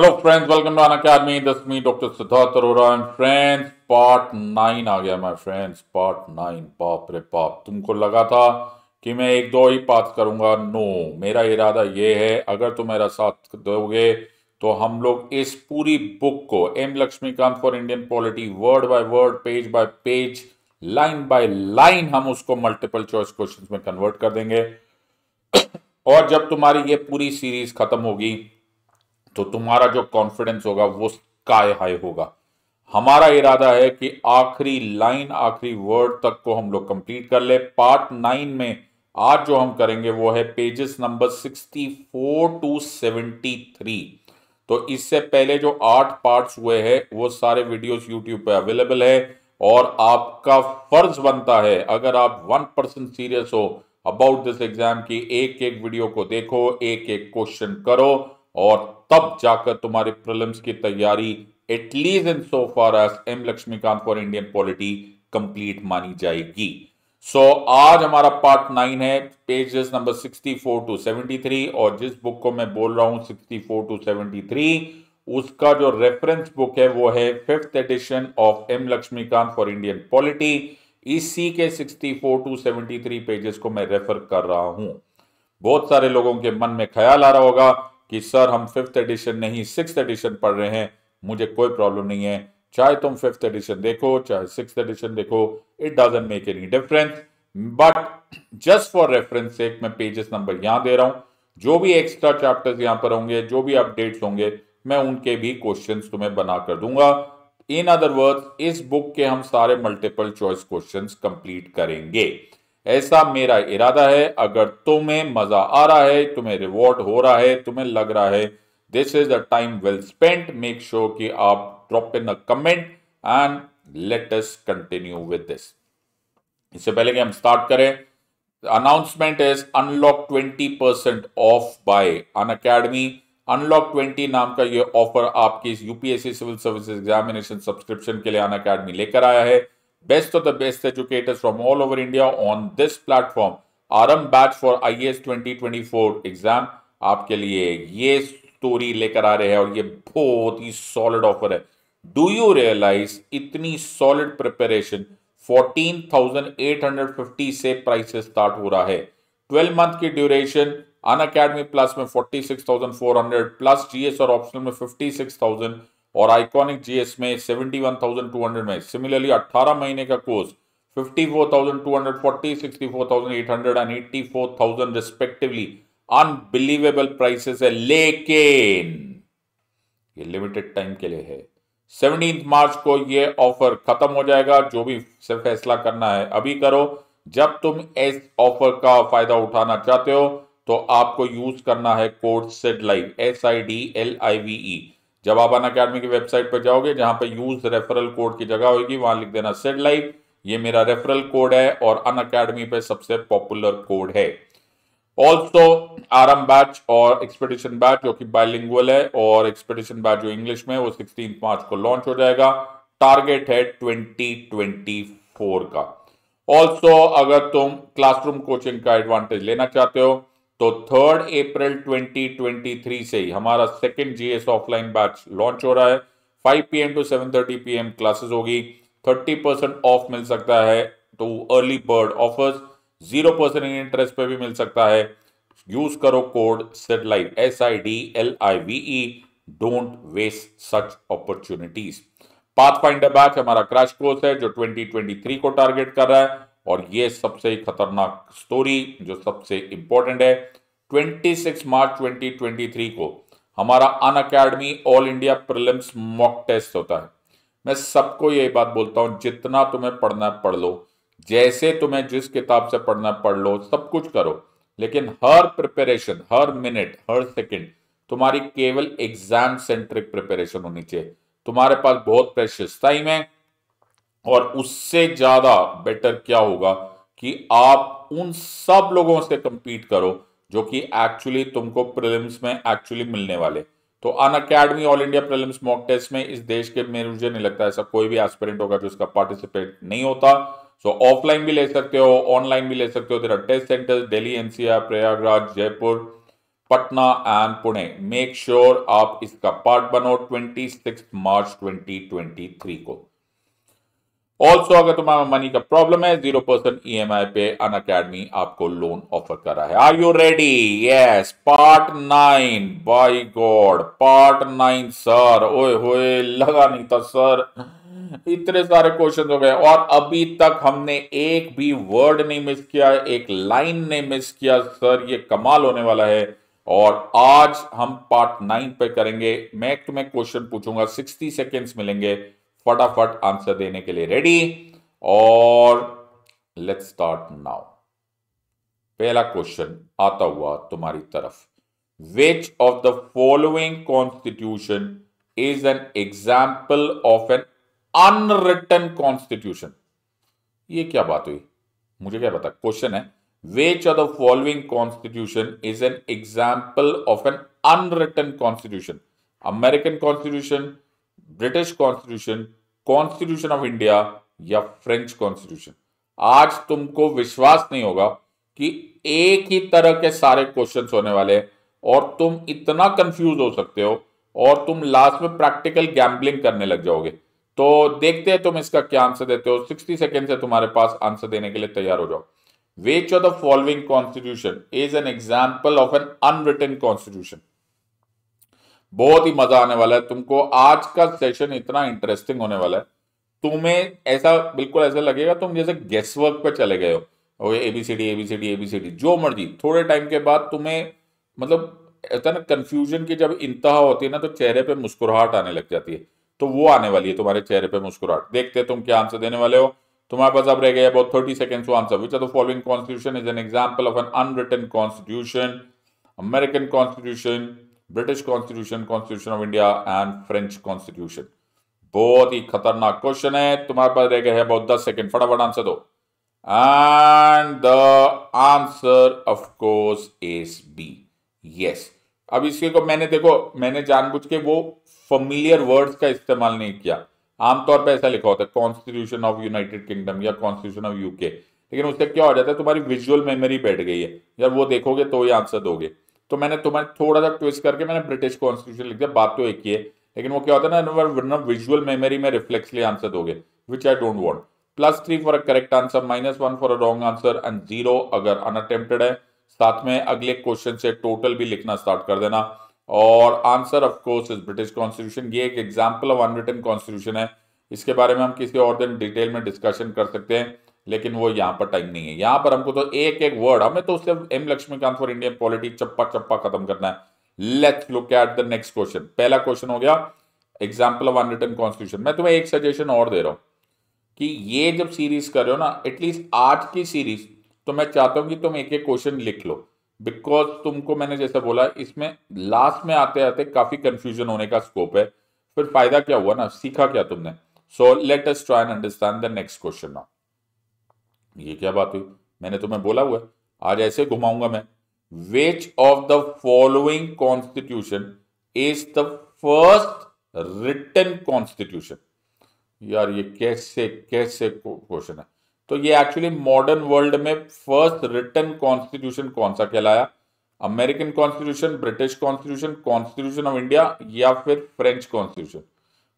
Hello friends welcome to Unacademy दसवीं doctor Siddharth Arora and friends part nine आ गया my friends part nine पाप रे पाप तुमको लगा था कि मैं एक दो ही पास करूंगा नो मेरा इरादा ये है अगर तुम मेरा साथ दोगे तो हम लोग इस पूरी बुक को M Laxmikanth for Indian polity word by word page by page line by line हम उसको मल्टीपल चॉइस क्वेश्चन में कन्वर्ट कर देंगे और जब तुम्हारी ये पूरी सीरीज खत्म होगी तो तुम्हारा जो कॉन्फिडेंस होगा वो काय हाई होगा हमारा इरादा है कि आखिरी लाइन आखिरी वर्ड तक को हम लोग कंप्लीट कर ले पार्ट नाइन में आज जो हम करेंगे वो है pages number sixty four to seventy three तो इससे पहले जो आठ पार्ट्स हुए हैं वो सारे वीडियोस यूट्यूब पे अवेलेबल है और आपका फर्ज बनता है अगर आप वन परसेंट सीरियस हो अबाउट दिस एग्जाम की एक एक वीडियो को देखो एक एक क्वेश्चन करो और तब जाकर तुम्हारे प्रिलिम्स की तैयारी at least in so far S M Laxmikanth for Indian polity complete मानी जाएगी सो so, आज हमारा पार्ट नाइन है पेजेस नंबर 64 टू 73 और जिस बुक को मैं बोल रहा हूं 64 टू 73 उसका जो रेफरेंस बुक है वो है fifth edition of M Laxmikanth for Indian polity इसी के 64 टू 73 पेजेस को मैं रेफर कर रहा हूं बहुत सारे लोगों के मन में ख्याल आ रहा होगा कि सर हम फिफ्थ एडिशन नहीं सिक्स एडिशन पढ़ रहे हैं मुझे कोई प्रॉब्लम नहीं है चाहे तुम फिफ्थ एडिशन देखो चाहे सिक्स एडिशन देखो it doesn't make any difference but just for reference sake मैं पेजेस नंबर यहां दे रहा हूं जो भी एक्स्ट्रा चैप्टर्स यहां पर होंगे जो भी अपडेट्स होंगे मैं उनके भी क्वेश्चंस तुम्हें बना कर दूंगा इन अदर वर्ड्स इस बुक के हम सारे मल्टीपल चॉइस क्वेश्चंस कंप्लीट करेंगे ऐसा मेरा इरादा है अगर तुम्हें मजा आ रहा है तुम्हें रिवॉर्ड हो रहा है तुम्हें लग रहा है this is a time well spent make sure कि आप drop in a comment and let us continue with this इससे पहले कि हम स्टार्ट करें announcement is unlock twenty percent off by Unacademy unlock twenty नाम का ये ऑफर आपकी UPSC civil service examination subscription के लिए अन अकेडमी लेकर आया है best of the best educators from all over India on this platform. आरम batch for IAS 2024 exam आपके लिए ये स्टोरी लेकर आ रहे हैं और ये बहुत ही सॉलिड ऑफर है डू यू रियलाइज इतनी सॉलिड प्रिपरेशन 14,850 से प्राइस स्टार्ट हो रहा है 12 मंथ की ड्यूरेशन अन अकेडमी प्लस में 46,400 प्लस जीएस और ऑप्शनल में 56,000 और आइकॉनिक जीएस में 71,200 में सिमिलरली 18 महीने का course 54,240, 64,800 and 84,000 respectively unbelievable prices है लेकिन ये लिमिटेड टाइम के लिए है सेवनटीन मार्च को ये ऑफर खत्म हो जाएगा जो भी फैसला करना है अभी करो जब तुम इस ऑफर का फायदा उठाना चाहते हो तो आपको यूज करना है code sid live S I D L I V E जब आप अन अकेडमी की वेबसाइट पर जाओगे जहां पर यूज रेफरल कोड की जगह होगी वहां लिख देना सेड लाइव ये मेरा रेफरल कोड है और अन अकेडमी पे सबसे पॉपुलर कोड है ऑल्सो आरम बैच और एक्सपेडिशन बैच जो कि बायलिंगुअल है और एक्सपेडिशन बैच जो इंग्लिश में वो सिक्सटीन मार्च को लॉन्च हो जाएगा टारगेट है ट्वेंटी ट्वेंटी फोर का ऑल्सो अगर तुम क्लासरूम कोचिंग का एडवांटेज लेना चाहते हो तो थर्ड अप्रैल 2023 से ही हमारा second GS offline batch launch हो रहा है 5 पीएम टू 7:30 पीएम क्लासेस होगी 30 परसेंट ऑफ मिल सकता है तो early bird offers zero percent interest पे भी मिल सकता है यूज करो code live S I D L I V E don't waste such opportunities pathfinder batch हमारा क्रैश कोर्स है जो 2023 को टारगेट कर रहा है और ये सबसे खतरनाक स्टोरी जो सबसे इंपॉर्टेंट है 26 मार्च 2023 को हमारा Unacademy all India prelims mock test होता है मैं सबको ये बात बोलता हूँ जितना तुम्हें पढ़ना है पढ़ लो जैसे तुम्हें जिस किताब से पढ़ना है पढ़ लो सब कुछ करो लेकिन हर प्रिपरेशन हर मिनट हर सेकंड तुम्हारी केवल एग्जाम सेंट्रिक प्रिपरेशन होनी चाहिए तुम्हारे पास बहुत प्रेशियस टाइम है और उससे ज्यादा बेटर क्या होगा कि आप उन सब लोगों से कंपीट करो जो कि एक्चुअली तुमको प्रीलिम्स में एक्चुअली मिलने वाले तो Unacademy all India prelims mock test में इस देश के मेरे मुझे नहीं लगता ऐसा कोई भी एस्पिरेंट होगा जो इसका पार्टिसिपेट नहीं होता सो so, ऑफलाइन भी ले सकते हो ऑनलाइन भी ले सकते हो there are test centre Delhi NCR Prayagraj Jaipur Patna and Pune make sure आप इसका पार्ट बनो ट्वेंटी मार्च ट्वेंटी को ऑल्सो अगर तुम्हारा मनी का प्रॉब्लम है zero percent E M I पे अन अकेडमी आपको लोन ऑफर कर रहा है are you ready yes part nine by god part nine sir ओए होए लगा नहीं था सर इतने सारे क्वेश्चन हो गए और अभी तक हमने एक भी वर्ड नहीं मिस किया एक लाइन नहीं मिस किया सर ये कमाल होने वाला है और आज हम पार्ट नाइन पे करेंगे मैं तुम्हें क्वेश्चन पूछूंगा सिक्सटी सेकेंड्स मिलेंगे फटाफट आंसर देने के लिए रेडी और लेट्स स्टार्ट नाउ पहला क्वेश्चन आता हुआ तुम्हारी तरफ which of the following constitution is an example of an unwritten constitution ये क्या बात हुई मुझे क्या पता क्वेश्चन है which of the following constitution is an example of an unwritten constitution American constitution British constitution constitution of India या French constitution आज तुमको विश्वास नहीं होगा कि एक ही तरह के सारे क्वेश्चन होने वाले हैं और तुम इतना कंफ्यूज हो सकते हो और तुम लास्ट में प्रैक्टिकल गैम्बलिंग करने लग जाओगे तो देखते हैं तुम इसका क्या आंसर देते हो सिक्सटी सेकेंड से तुम्हारे पास आंसर देने के लिए तैयार हो जाओ which of the following constitution is an example of an unwritten constitution बहुत ही मजा आने वाला है तुमको आज का सेशन इतना इंटरेस्टिंग होने वाला है तुम्हें ऐसा बिल्कुल ऐसा लगेगा तुम जैसे गेस्ट वर्क पे चले गए हो एबीसीडी एबीसीडी एबीसीडी जो मर्जी थोड़े टाइम के बाद तुम्हें मतलब ऐसा ना कंफ्यूजन की जब इंतहा होती है ना तो चेहरे पे मुस्कुराहट आने लग जाती है तो वो आने वाली है तुम्हारे चेहरे पे मुस्कुराहट देखते तुम क्या आंसर देने वाले हो तुम्हारे पास अब रह गया बहुत thirty second answer which are the following constitution is an example of an unwritten constitution American constitution British constitution constitution of India and French constitution बहुत ही खतरनाक क्वेश्चन है तुम्हारे पास रह गए हैं बहुत दस सेकेंड फटाफट आंसर दो and the answer of course is B yes अब इसके को मैंने देखो मैंने जानबूझ के वो फमिलियर वर्ड्स का इस्तेमाल नहीं किया आमतौर पर ऐसा लिखा होता है कॉन्स्टिट्यूशन ऑफ यूनाइटेड किंगडम या कॉन्स्टिट्यूशन ऑफ यूके लेकिन उससे क्या हो जाता है तुम्हारी विजुअल मेमोरी बैठ गई है यार वो देखोगे तो ही आंसर दोगे तो मैंने तुम्हें थोड़ा सा ट्विस्ट करके मैंने ब्रिटिश कॉन्स्टिट्यूशन लिख दिया बात तो एक ही है लेकिन वो क्या होता है ना ना विजुअल मेमोरी में रिफ्लेक्सली आंसर दोगे which I don't want plus three for a correct answer minus one for a wrong answer and zero अगर अनअटेम्प्टेड है साथ में अगले क्वेश्चन से टोटल भी लिखना स्टार्ट कर देना और answer of course is British constitution ये एक एग्जाम्पल ऑफ अनरिटन कॉन्स्टिट्यूशन है इसके बारे में हम किसी और दिन डिटेल में डिस्कशन कर सकते हैं लेकिन वो यहाँ पर टाइम नहीं है यहाँ पर हमको तो एक एक वर्ड हमें तो उससे M Laxmikanth for Indian politics चप्पा चप्पा खत्म करना है let's look at the next question पहला क्वेश्चन हो गया एग्जाम्पल ऑफ अनरिटन कॉन्स्टिट्यूशन मैं तुम्हें एक सजेशन और दे रहा हूँ कि ये जब सीरीज कर रहे हो ना एटलीस्ट आज की सीरीज तो मैं चाहता हूँ कि तुम एक एक क्वेश्चन लिख लो बिकॉज तुमको मैंने जैसा बोला इसमें लास्ट में आते आते काफी कंफ्यूजन होने का स्कोप है फिर फायदा क्या हुआ ना सीखा क्या तुमने so let us try and understand the next question now ये क्या बात हुई मैंने तुम्हें बोला हुआ है आज ऐसे घुमाऊंगा मैं which of the following constitution is the first written constitution यार ये कैसे कैसे क्वेश्चन है तो ये एक्चुअली मॉडर्न वर्ल्ड में फर्स्ट रिटर्न कॉन्स्टिट्यूशन कौन सा कहलाया American constitution British constitution constitution of India या फिर फ्रेंच कॉन्स्टिट्यूशन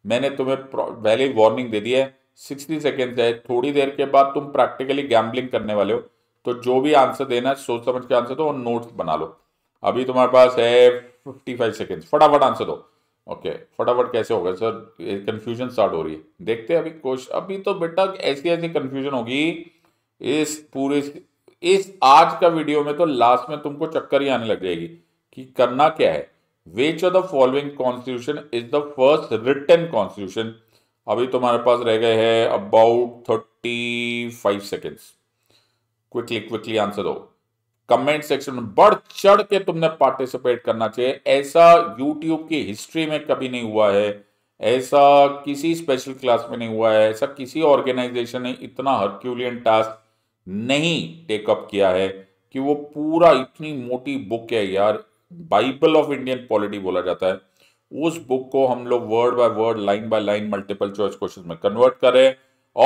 मैंने तुम्हें पहले ही वार्निंग दे दी है सिक्सटी सेकेंड है थोड़ी देर के बाद तुम प्रैक्टिकली गैम्बलिंग करने वाले हो तो जो भी आंसर देना है सोच समझ के आंसर दो और नोट्स बना लो अभी तुम्हारे पास है फिफ्टी फाइव सेकेंड्स फटाफट आंसर दो ओके फटाफट कैसे होगा सर कन्फ्यूजन स्टार्ट हो रही है देखते हैं अभी कोश अभी तो बेटा ऐसी ऐसी कन्फ्यूजन होगी इस पूरे इस आज का वीडियो में तो लास्ट में तुमको चक्कर ही आने लग जाएगी कि करना क्या है which of the following constitution is the first written constitution अभी तुम्हारे पास रह गए हैं about thirty five seconds quickly quickly answer दो कमेंट सेक्शन में बढ़ चढ़ के तुमने पार्टिसिपेट करना चाहिए ऐसा यूट्यूब की हिस्ट्री में कभी नहीं हुआ है ऐसा किसी स्पेशल क्लास में नहीं हुआ है ऐसा किसी ऑर्गेनाइजेशन ने इतना हर्क्यूलियन टास्क नहीं टेकअप किया है कि वो पूरा इतनी मोटी बुक है यार बाइबल ऑफ इंडियन पॉलिटी बोला जाता है उस बुक को हम लोग word by word line by line multiple choice question में कन्वर्ट करें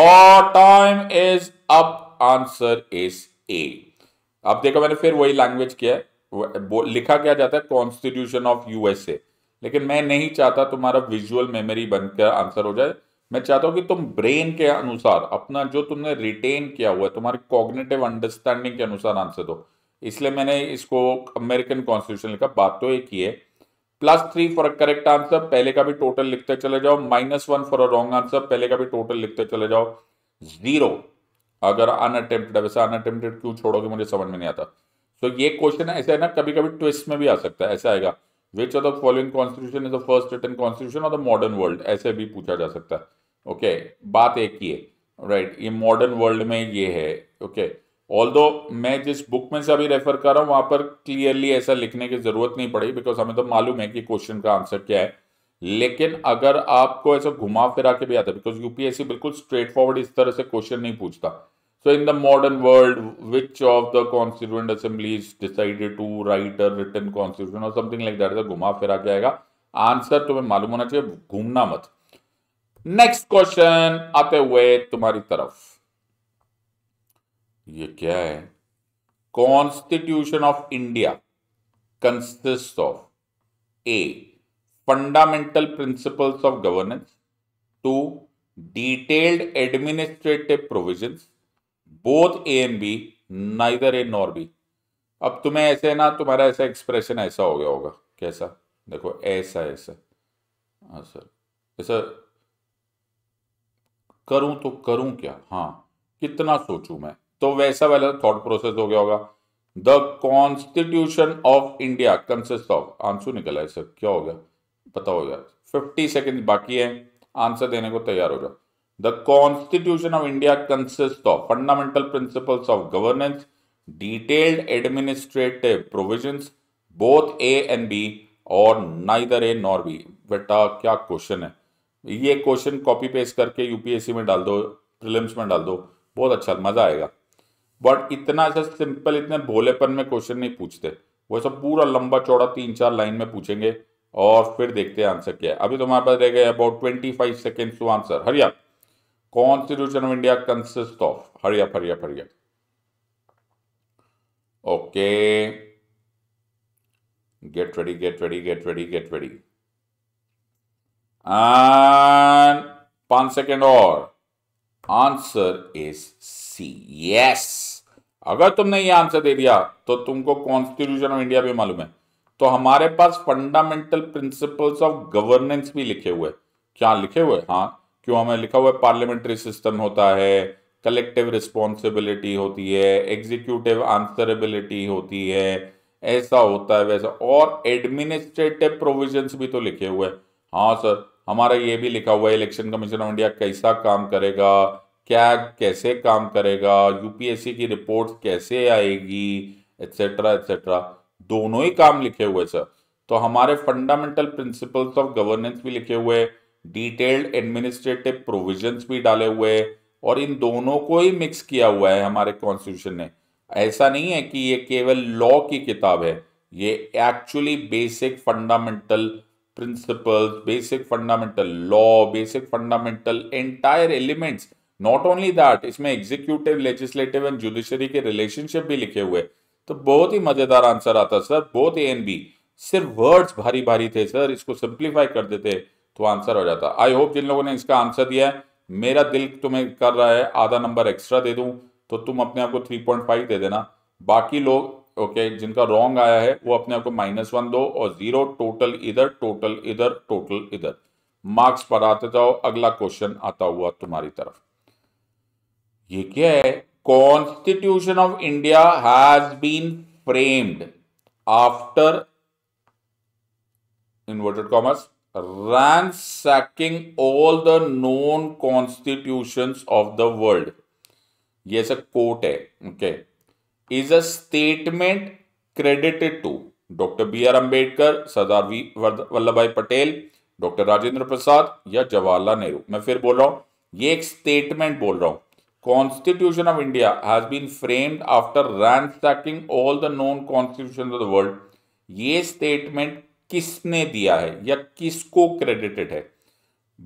और time is up answer is A अब देखो मैंने फिर वही लैंग्वेज किया है लिखा क्या जाता है कॉन्स्टिट्यूशन ऑफ यूएसए लेकिन मैं नहीं चाहता तुम्हारा विजुअल मेमोरी बनकर आंसर हो जाए मैं चाहता हूं कि तुम ब्रेन के अनुसार अपना जो तुमने रिटेन किया हुआ है तुम्हारे कॉग्नेटिव अंडरस्टैंडिंग के अनुसार आंसर दो इसलिए मैंने इसको अमेरिकन कॉन्स्टिट्यूशन का बात तो एक ही है plus three for correct answer पहले का भी टोटल लिखते चले जाओ minus one for a wrong answer पहले का भी टोटल लिखते चले जाओ जीरो अगर अनअटेम्प्टेड वैसे अनअटेम्प्टेड क्यों छोड़ोगे मुझे समझ में नहीं आता तो so, ये क्वेश्चन है ऐसा है ना कभी कभी ट्विस्ट में भी आ सकता है ऐसा आएगा which of the following constitution is the first written constitution of the modern world ऐसे भी पूछा जा सकता है ओके okay, बात एक ही है राइट right, ये मॉडर्न वर्ल्ड में ये है ओके okay, ऑल दो मैं जिस बुक में से अभी रेफर कर रहा हूँ वहां पर क्लियरली ऐसा लिखने की ज़रूरत नहीं पड़ी बिकॉज हमें तो मालूम है कि क्वेश्चन का आंसर क्या है लेकिन अगर आपको ऐसा घुमा फिरा के भी आता है बिकॉज यूपीएससी बिल्कुल स्ट्रेट फॉरवर्ड इस तरह से क्वेश्चन नहीं पूछता so in the modern world which of the constituent assembly decided to write written constitution और समथिंग लाइक दैट घुमा फिरा के आएगा आंसर तुम्हें मालूम होना चाहिए घूमना मत नेक्स्ट क्वेश्चन आते हुए तुम्हारी तरफ ये क्या है constitution of India consist of A fundamental principles of governance to detailed administrative provision both A and B neither A nor B अब तुम्हें ऐसे ना तुम्हारा ऐसा एक्सप्रेशन ऐसा हो गया होगा कैसा देखो ऐसा ऐसा हाँ सर ऐसा करूं तो करूं क्या हाँ कितना सोचूं मैं तो वैसा वाला थॉट प्रोसेस हो गया होगा the constitution of India consist of आंसू निकला है सर क्या हो गया पता हो गया फिफ्टी सेकेंड बाकी है आंसर देने को तैयार हो जाओ the constitution of India consist of fundamental principles of governance detailed administrative provision both A and B और नाइदर ए नॉर बी बेटा क्या क्वेश्चन है ये क्वेश्चन कॉपी पेस्ट करके यूपीएससी में डाल दो प्रिलिम्स में डाल दो बहुत अच्छा मज़ा आएगा बट इतना सा सिंपल इतने भोलेपन में क्वेश्चन नहीं पूछते वो सब पूरा लंबा चौड़ा तीन चार लाइन में पूछेंगे और फिर देखते हैं आंसर क्या है अभी तो हमारे पास रह गए about twenty five second to answer हरिया constitution of India consist of हरिया हरिया हरिया okay get ready get ready get ready get ready and पांच सेकेंड और आंसर इज सी यस अगर तुमने ये आंसर दे दिया तो तुमको कॉन्स्टिट्यूशन ऑफ इंडिया भी मालूम है तो हमारे पास फंडामेंटल प्रिंसिपल्स ऑफ गवर्नेंस भी लिखे हुए क्या लिखे हुए हाँ क्यों हमें लिखा हुआ है पार्लियामेंट्री सिस्टम होता है कलेक्टिव रिस्पॉन्सिबिलिटी होती है एग्जीक्यूटिव आंसरेबिलिटी होती है ऐसा होता है वैसा और एडमिनिस्ट्रेटिव प्रोविजंस भी तो लिखे हुए हैं हाँ सर हमारा ये भी लिखा हुआ है इलेक्शन कमीशन ऑफ इंडिया कैसा काम करेगा क्या कैसे काम करेगा यूपीएससी की रिपोर्ट कैसे आएगी एक्सेट्रा एक्सेट्रा दोनों ही काम लिखे हुए सर तो हमारे फंडामेंटल प्रिंसिपल्स ऑफ गवर्नेंस भी लिखे हुए डिटेल्ड एडमिनिस्ट्रेटिव प्रोविजंस भी डाले हुए और इन दोनों को ही मिक्स किया हुआ है हमारे कॉन्स्टिट्यूशन ने ऐसा नहीं है कि ये केवल लॉ की किताब है ये actually basic fundamental principles basic fundamental law basic fundamental entire elements not only that इसमें एग्जीक्यूटिव लेजिस्लेटिव एंड जुडिशरी के रिलेशनशिप भी लिखे हुए तो बहुत ही मजेदार आंसर आता सर बहुत ए एन बी सिर्फ वर्ड्स भारी भारी थे सर इसको सिंप्लीफाई कर देते तो आंसर हो जाता आई होप जिन लोगों ने इसका आंसर दिया है मेरा दिल तुम्हें कर रहा है आधा नंबर एक्स्ट्रा दे दूं तो तुम अपने आप को थ्री पॉइंट फाइव दे देना बाकी लोग ओके जिनका रॉन्ग आया है वो अपने आप को माइनस वन दो और जीरो टोटल इधर टोटल इधर टोटल इधर मार्क्स पर आते जाओ अगला क्वेश्चन आता हुआ तुम्हारी तरफ ये क्या है constitution of India has been framed after commerce ransacking all the known constitution of the world ये सब कोट है okay is a statement credited to doctor B R Ambedkar Sardar V Vallabhbhai Patel doctor Rajendra Prasad या जवाहरलाल नेहरू मैं फिर बोल रहा हूं ये एक स्टेटमेंट बोल रहा हूं Constitution of India has been framed after ransacking all the known constitutions of the world. ye statement किसने दिया है या किसको क्रेडिटेड है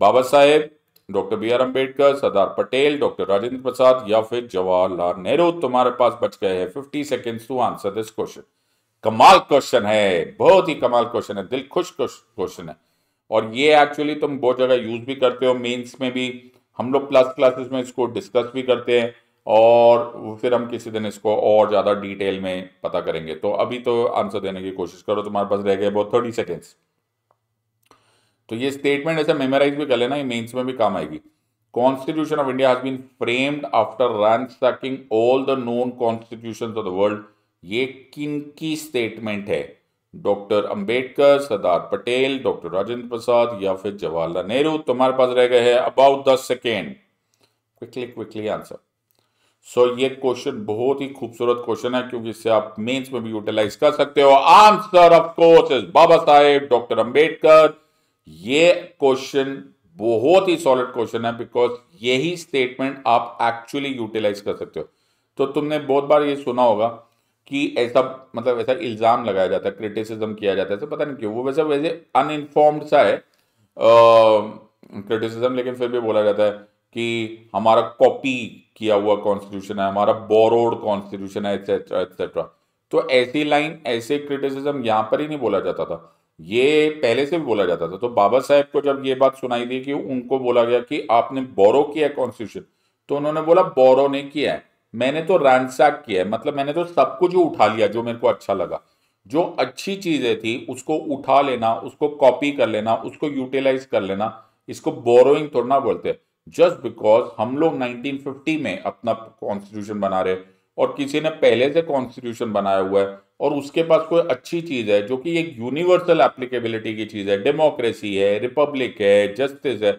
Baba Saheb doctor B R Ambedkar Sardar Patel doctor Rajendra Prasad या फिर जवाहरलाल नेहरू तुम्हारे पास बच गए हैं fifty seconds to answer this question कमाल क्वेश्चन है बहुत ही कमाल क्वेश्चन है दिल खुश क्वेश्चन है और ये एक्चुअली तुम बहुत जगह यूज भी करते हो मेंस में भी हम लोग प्लस क्लासेस में इसको डिस्कस भी करते हैं और फिर हम किसी दिन इसको और ज़्यादा डिटेल में पता करेंगे तो अभी तो आंसर देने की कोशिश करो तुम्हारे पास रह गए बहुत थर्टी सेकेंड्स तो ये स्टेटमेंट ऐसा मेमोराइज भी कर लेना ये मेंस में भी काम आएगी constitution of India has been framed after ransacking all the known constitution of the world ये किन की स्टेटमेंट है डॉक्टर अंबेडकर सरदार पटेल डॉक्टर राजेंद्र प्रसाद या फिर जवाहरलाल नेहरू तुम्हारे पास रह गए हैं अबाउट दस second quickly quickly answer so ये क्वेश्चन बहुत ही खूबसूरत क्वेश्चन है क्योंकि इससे आप मेंस में भी यूटिलाइज कर सकते हो answer of course is Baba Saheb doctor Ambedkar ये क्वेश्चन बहुत ही सॉलिड क्वेश्चन है बिकॉज यही स्टेटमेंट आप एक्चुअली यूटिलाइज कर सकते हो तो तुमने बहुत बार ये सुना होगा कि ऐसा मतलब ऐसा इल्ज़ाम लगाया जाता है क्रिटिसिज्म किया जाता है तो पता नहीं क्यों वो वैसा वैसे अनइनफॉर्म्ड सा है क्रिटिसिज्म लेकिन फिर भी बोला जाता है कि हमारा कॉपी किया हुआ कॉन्स्टिट्यूशन है हमारा बोरोड कॉन्स्टिट्यूशन है एक्सेट्रा एक्सेट्रा तो ऐसी लाइन ऐसे क्रिटिसिज्म यहाँ पर ही नहीं बोला जाता था ये पहले से भी बोला जाता था तो बाबा साहेब को जब ये बात सुनाई दी कि उनको बोला गया कि आपने बोरो किया है कॉन्स्टिट्यूशन तो उन्होंने बोला बोरो ने किया है मैंने तो रैंडसैक किया है मतलब मैंने तो सब कुछ उठा लिया जो मेरे को अच्छा लगा जो अच्छी चीज़ें थी उसको उठा लेना उसको कॉपी कर लेना उसको यूटिलाइज कर लेना इसको बोरोइंग थोड़ा बोलते हैं जस्ट बिकॉज हम लोग 1950 में अपना कॉन्स्टिट्यूशन बना रहे और किसी ने पहले से कॉन्स्टिट्यूशन बनाया हुआ है और उसके पास कोई अच्छी चीज़ है जो कि एक यूनिवर्सल एप्लीकेबिलिटी की चीज़ है डेमोक्रेसी है रिपब्लिक है जस्टिस है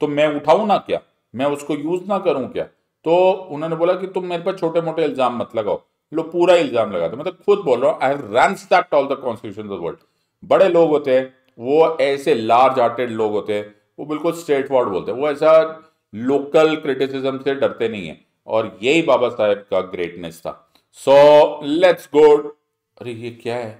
तो मैं उठाऊ ना क्या मैं उसको यूज़ ना करूं क्या तो उन्होंने बोला कि तुम मेरे पर छोटे मोटे इल्जाम मत लगाओ लो पूरा इल्जाम लगा दो मैं तो खुद बोल रहा हूँ I ransacked all the constitution of world बड़े लोग होते हैं वो ऐसे लार्ज हार्टेड लोग होते हैं वो बिल्कुल स्ट्रेट फॉर्ड बोलते हैं वो ऐसा लोकल क्रिटिसिज्म से डरते नहीं है और यही बाबा साहेब का ग्रेटनेस था सो लेट्स गो अरे ये क्या है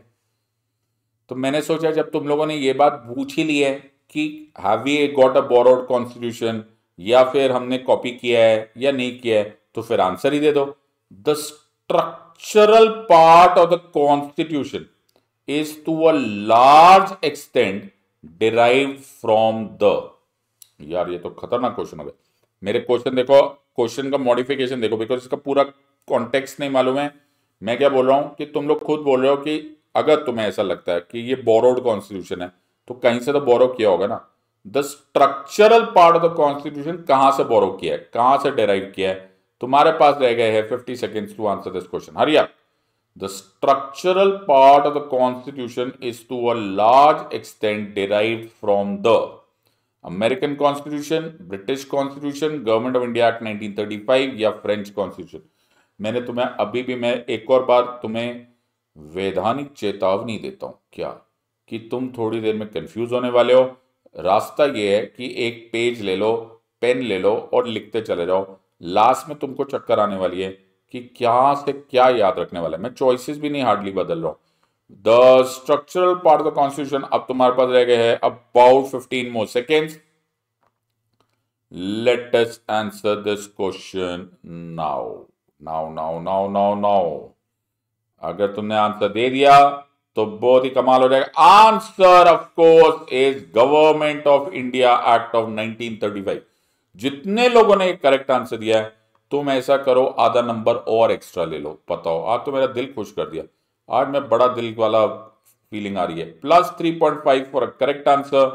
तो मैंने सोचा जब तुम लोगों ने ये बात पूछ ही ली है कि have we got a borrowed constitution या फिर हमने कॉपी किया है या नहीं किया है तो फिर आंसर ही दे दो the structural part of the constitution is to a large extent derive from the यार ये तो खतरनाक क्वेश्चन हो गया मेरे क्वेश्चन देखो क्वेश्चन का मॉडिफिकेशन देखो बिकॉज इसका पूरा कॉन्टेक्स नहीं मालूम है मैं क्या बोल रहा हूं कि तुम लोग खुद बोल रहे हो कि अगर तुम्हें ऐसा लगता है कि ये बोरोड कॉन्स्टिट्यूशन है तो कहीं से तो बोरो किया होगा ना the structural part of the constitution कहां से बोरो किया है कहां से डेराइव किया है तुम्हारे पास रह गए हैं fifty second to answer this question हरिया the structural part of the constitution is to a large extent derive from the American constitution British constitution government of India act 1935 या फ्रेंच कॉन्स्टिट्यूशन मैंने तुम्हें अभी भी मैं एक और बार तुम्हें वैधानिक चेतावनी देता हूं क्या कि तुम थोड़ी देर में कंफ्यूज होने वाले हो रास्ता ये है कि एक पेज ले लो पेन ले लो और लिखते चले जाओ लास्ट में तुमको चक्कर आने वाली है कि क्या से क्या याद रखने वाला है मैं चॉइसेस भी नहीं हार्डली बदल रहा हूँ the structural part of the constitution अब तुम्हारे पास रह गए हैं about fifteen more second let answer this question now now now now now now अगर तुमने आंसर दे दिया तो बहुत ही कमाल हो जाएगा answer of course is government of India act of 1935 जितने लोगों ने करेक्ट आंसर दिया है तुम ऐसा करो आधा नंबर और एक्स्ट्रा ले लो बताओ आज तो मेरा दिल खुश कर दिया आज मैं बड़ा दिल वाला फीलिंग आ रही है plus three point five for a correct answer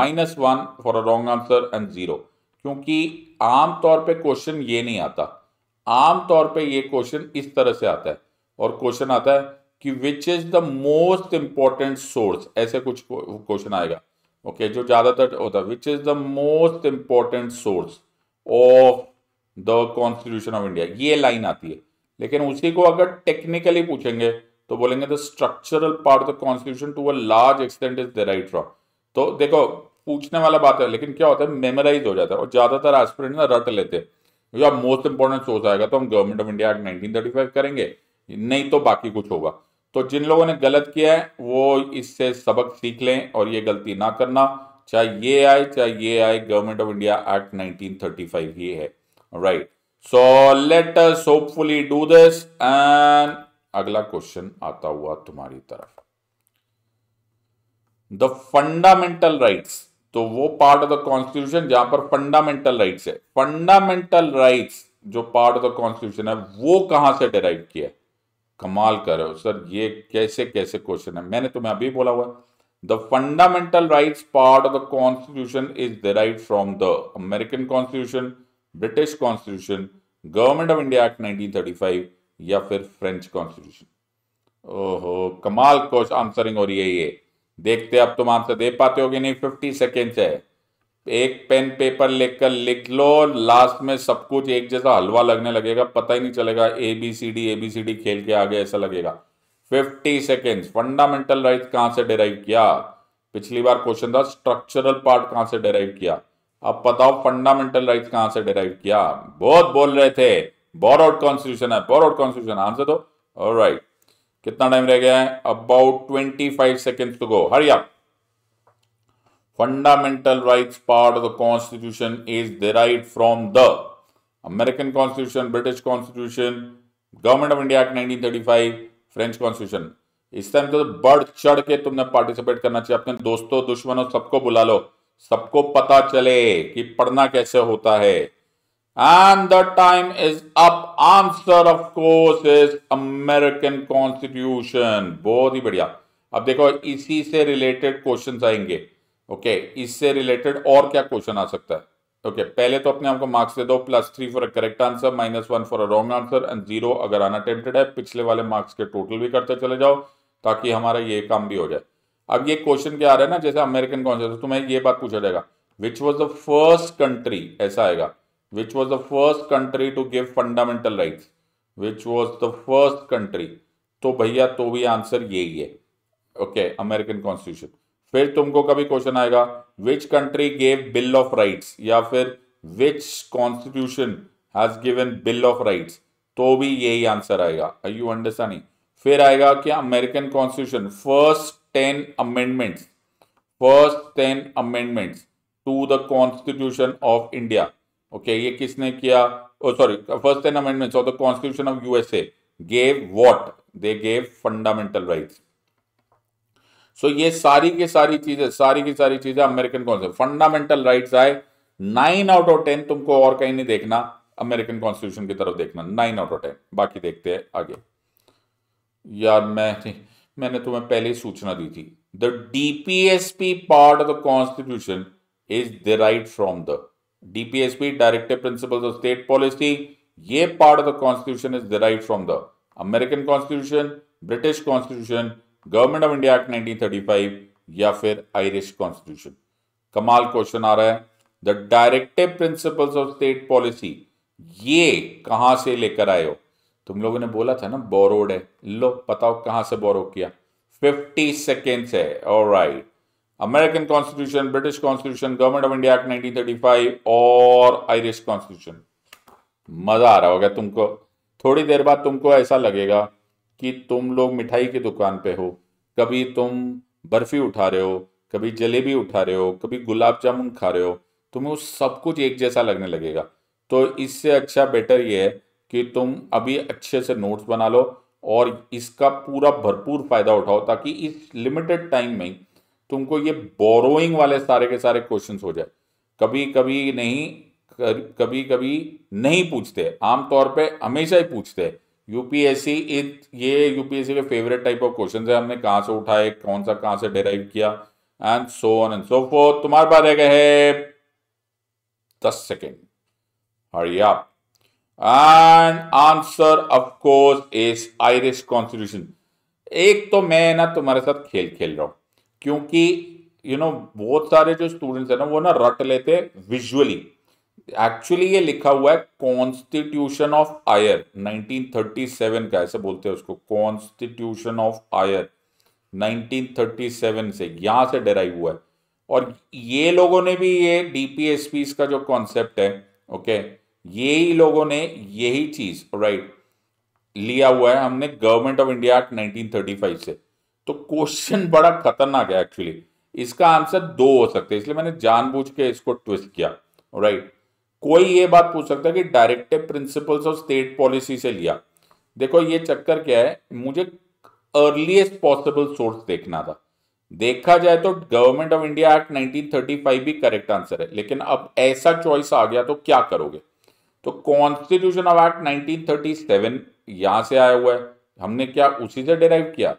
minus one for a wrong answer and zero क्योंकि आमतौर पे क्वेश्चन ये नहीं आता आमतौर पे ये क्वेश्चन इस तरह से आता है और क्वेश्चन आता है कि which is the most important source ऐसे कुछ क्वेश्चन आएगा ओके okay, जो ज़्यादातर होता है which is the most important source of the constitution of India ये लाइन आती है लेकिन उसी को अगर टेक्निकली पूछेंगे तो बोलेंगे the structural part of the constitution to a large extent is the right from तो देखो पूछने वाला बात है लेकिन क्या होता है मेमोराइज हो जाता है और ज़्यादातर एस्पिरेंट ना रट लेते हैं अब मोस्ट इंपॉर्टेंट सोर्स आएगा तो हम government of India act nineteen करेंगे नहीं तो बाकी कुछ होगा तो जिन लोगों ने गलत किया है वो इससे सबक सीख लें और ये गलती ना करना चाहे ये आए चाहे ये आए गवर्नमेंट ऑफ इंडिया एक्ट 1935 ही है right so let us hopefully do this and अगला क्वेश्चन आता हुआ तुम्हारी तरफ द फंडामेंटल राइट्स तो वो पार्ट ऑफ द कॉन्स्टिट्यूशन जहां पर फंडामेंटल राइट्स है फंडामेंटल राइट्स जो पार्ट ऑफ द कॉन्स्टिट्यूशन है वो कहां से डिराइव किया कमाल कर रहे हो सर ये कैसे कैसे क्वेश्चन है मैंने तुम्हें अभी बोला हुआ the fundamental rights part of the constitution is derive from the American constitution British constitution government of India act 1935 या फिर फ्रेंच कॉन्स्टिट्यूशन ओहो कमाल क्वेश्चन आंसरिंग हो रही है ये देखते अब तुम आंसर दे पाते हो कि नहीं फिफ्टी सेकेंड्स है एक पेन पेपर लेकर लिख लो लास्ट में सब कुछ एक जैसा हलवा लगने लगेगा पता ही नहीं चलेगा A B C D A B C D खेल के आगे ऐसा लगेगा फिफ्टी सेकेंड फंडामेंटल राइट कहां से डिराइव किया पिछली बार क्वेश्चन था स्ट्रक्चरल पार्ट कहां से डिराइव किया अब बताओ फंडामेंटल राइट कहां से डिराइव किया बहुत बोल रहे थे बोरोड कॉन्स्टिट्यूशन है बोरोड कॉन्स्टिट्यूशन आंसर दो राइट कितना टाइम रह गया है about twenty five second to go hurry fundamental rights part of the constitution is derived from the American Constitution, British Constitution, Government of India Act 1935, French Constitution. इस time तो बढ़ चढ़ के तुमने पार्टिसिपेट करना चाहिए अपने दोस्तों दुश्मनों सबको बुला लो सबको पता चले कि पढ़ना कैसे होता है and the time is up answer of course is American constitution बहुत ही बढ़िया अब देखो इसी से रिलेटेड क्वेश्चंस आएंगे ओके इससे रिलेटेड और क्या क्वेश्चन आ सकता है ओके पहले तो अपने आपको मार्क्स दे दो plus three for a correct answer minus one for a wrong answer and zero अगर अनअटेम्प्टेड है पिछले वाले मार्क्स के टोटल भी करते चले जाओ ताकि हमारा ये काम भी हो जाए अब ये क्वेश्चन क्या आ रहा है ना जैसे अमेरिकन कौन सा तुम्हें ये बात पूछा जाएगा which was the first country ऐसा आएगा which was the first country to give fundamental right which was the first country तो भैया तो भी आंसर यही है ओके अमेरिकन कॉन्स्टिट्यूशन फिर तुमको कभी क्वेश्चन आएगा which country gave bill of rights या फिर which constitution has given bill of rights तो भी यही आंसर आएगा आई यू अंडरस्टैंडिंग फिर आएगा कि American constitution first ten amendments first ten amendments to the constitution of India okay ये किसने किया sorry first ten amendments of the constitution of USA gave what they gave fundamental rights so ये सारी की सारी चीजें सारी की सारी चीजें अमेरिकन कॉन्स्टिट्यूशन फंडामेंटल राइट्स आए नाइन आउट ऑफ टेन तुमको और कहीं नहीं देखना अमेरिकन कॉन्स्टिट्यूशन की तरफ देखना नाइन आउट ऑफ टेन बाकी देखते हैं आगे यार मैं मैंने तुम्हें पहले ही सूचना दी थी the DPSP part of the constitution is the right from the DPSP directive principle of state policy ये part of the constitution is the right from the American constitution British constitution government of India act 1935 या फिर Irish constitution कमाल question आ रहा है the directive principles of state policy ये कहां से लेकर आए हो तुम लोगों ने बोला था ना बोरोड है लो बताओ कहां से बोरो किया फिफ्टी सेकेंड्स है और right American constitution British constitution government of India act 1935 और आयरिश कॉन्स्टिट्यूशन मजा आ रहा होगा तुमको थोड़ी देर बाद तुमको ऐसा लगेगा कि तुम लोग मिठाई की दुकान पे हो कभी तुम बर्फ़ी उठा रहे हो कभी जलेबी उठा रहे हो कभी गुलाब जामुन खा रहे हो तुम्हें उस सब कुछ एक जैसा लगने लगेगा तो इससे अच्छा बेटर ये है कि तुम अभी अच्छे से नोट्स बना लो और इसका पूरा भरपूर फ़ायदा उठाओ ताकि इस लिमिटेड टाइम में तुमको ये बोरोइंग वाले सारे के सारे क्वेश्चन हो जाए कभी कभी नहीं कभी कभी नहीं पूछते आमतौर पे हमेशा ही पूछते हैं यूपीएससी ये यूपीएससी के फेवरेट टाइप ऑफ क्वेश्चन है हमने कहाँ से उठाए कौन सा कहाँ से डेराइव किया and so on and so फो तुम्हारे पास रह गए दस second hurry and answer of course is Irish constitution एक तो मैं ना तुम्हारे साथ खेल खेल रहा हूँ क्योंकि यू you नो know, बहुत सारे जो स्टूडेंट्स हैं ना वो ना रट लेते विजुअली एक्चुअली ये लिखा हुआ है कॉन्स्टिट्यूशन ऑफ आयर 1937 का ऐसे बोलते हैं उसको कॉन्स्टिट्यूशन ऑफ आयर 1937 से यहां से डेराइव हुआ है और ये लोगों ने भी ये डीपीएसपी का जो कॉन्सेप्ट है ओके ये ही लोगों ने यही चीज राइट लिया हुआ है हमने government of India act nineteen से तो क्वेश्चन बड़ा खतरनाक है एक्चुअली इसका आंसर दो हो सकते हैं इसलिए मैंने जानबूझ के इसको ट्विस्ट किया राइट right. कोई ये बात पूछ सकता है कि directive principles of state policy से लिया देखो ये चक्कर क्या है मुझे अर्लीस्ट पॉसिबल सोर्स देखना था देखा जाए तो गवर्नमेंट ऑफ इंडिया एक्ट 1935 भी करेक्ट आंसर है लेकिन अब ऐसा चॉइस आ गया तो क्या करोगे तो कॉन्स्टिट्यूशन ऑफ एक्ट 1937 यहां से आया हुआ है हमने क्या उसी से डेराइव किया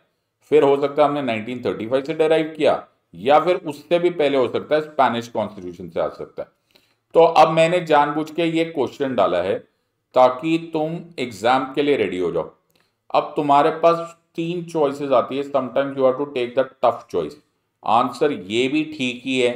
फिर हो सकता है हमने 1935 से डेराइव किया या फिर उससे भी पहले हो सकता है स्पेनिश कॉन्स्टिट्यूशन से आ सकता है तो अब मैंने जानबूझ के ये क्वेश्चन डाला है ताकि तुम एग्ज़ाम के लिए रेडी हो जाओ अब तुम्हारे पास तीन चॉइसेस आती है sometimes you have to take the tough choice answer ये भी ठीक ही है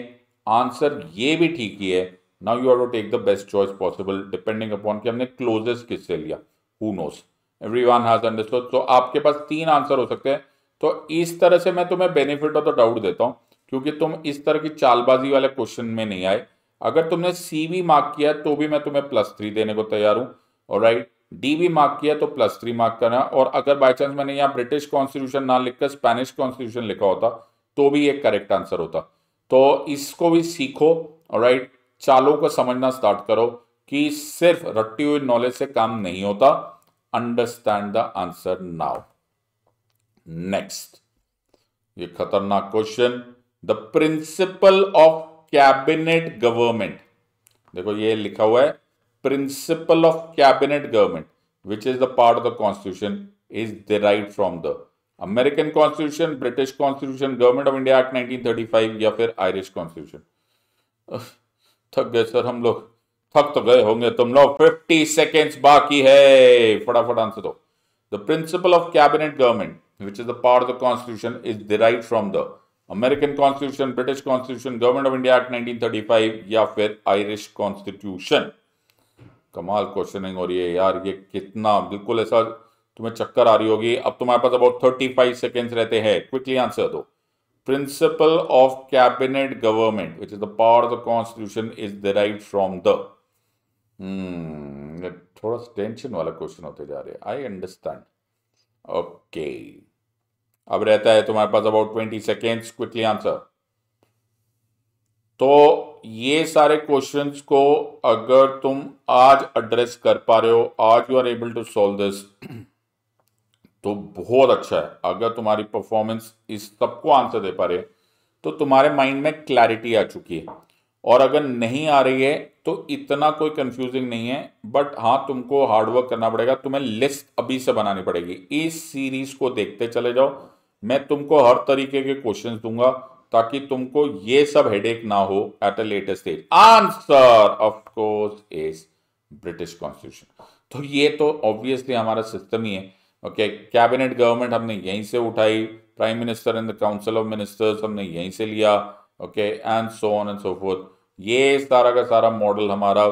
आंसर ये भी ठीक ही है now you have to take the best choice possible depending upon कि हमने क्लोजेस्ट किससे लिया who knows everyone has understood तो आपके पास तीन आंसर हो सकते हैं तो इस तरह से मैं तुम्हें बेनिफिट ऑफ द डाउट देता हूँ क्योंकि तुम इस तरह की चालबाजी वाले क्वेश्चन में नहीं आए अगर तुमने सी भी मार्क किया तो भी मैं तुम्हें प्लस थ्री देने को तैयार हूँ और राइट डी भी मार्क किया तो प्लस थ्री मार्क करना और अगर बाई चांस मैंने यहाँ ब्रिटिश कॉन्स्टिट्यूशन ना लिखकर स्पेनिश कॉन्स्टिट्यूशन लिखा होता तो भी एक करेक्ट आंसर होता तो इसको भी सीखो राइट चालों को समझना स्टार्ट करो कि सिर्फ रट्टी हुई नॉलेज से काम नहीं होता understand the answer now next ये खतरनाक question the principle of cabinet government देखो ये लिखा हुआ है principle of cabinet government which is the part of the constitution is derive from the American constitution British constitution government of India act 1935 या फिर Irish constitution थक गए sir हम लोग थक तो गए होंगे तुम लोग 50 सेकेंड्स बाकी है फटाफट आंसर दो the principle of cabinet government which is the part of the constitution is derive from the American constitution British constitution government of India act 1935 या फिर आयरिश कॉन्स्टिट्यूशन कमाल क्वेश्चनिंग और ये यार ये कितना बिल्कुल ऐसा तुम्हें चक्कर आ रही होगी अब तुम्हारे पास अबाउट थर्टी फाइव सेकेंड्स रहते हैं क्विकली आंसर दो principle of cabinet government which is the power of the constitution is derive from the थोड़ा टेंशन वाला क्वेश्चन होते जा रहे हैं आई अंडरस्टैंड ओके अब रहता है तुम्हारे पास about twenty seconds quickly answer तो ये सारे क्वेश्चंस को अगर तुम आज एड्रेस कर पा रहे हो आज you are able to solve this तो बहुत अच्छा है अगर तुम्हारी परफॉर्मेंस इस सबको आंसर दे पा रहे तो तुम्हारे माइंड में क्लैरिटी आ चुकी है और अगर नहीं आ रही है तो इतना कोई कंफ्यूजिंग नहीं है बट हाँ तुमको हार्डवर्क करना पड़ेगा तुम्हें लिस्ट अभी से बनानी पड़ेगी इस सीरीज को देखते चले जाओ मैं तुमको हर तरीके के क्वेश्चंस दूंगा ताकि तुमको ये सब हेडेक ना हो at a latest stage answer of course is British constitution तो ये तो ऑब्वियसली हमारा सिस्टम ही है ओके कैबिनेट गवर्नमेंट हमने यहीं से उठाई prime minister and the council of ministers हमने यहीं से लिया okay and so on and so forth ये सारा का सारा मॉडल हमारा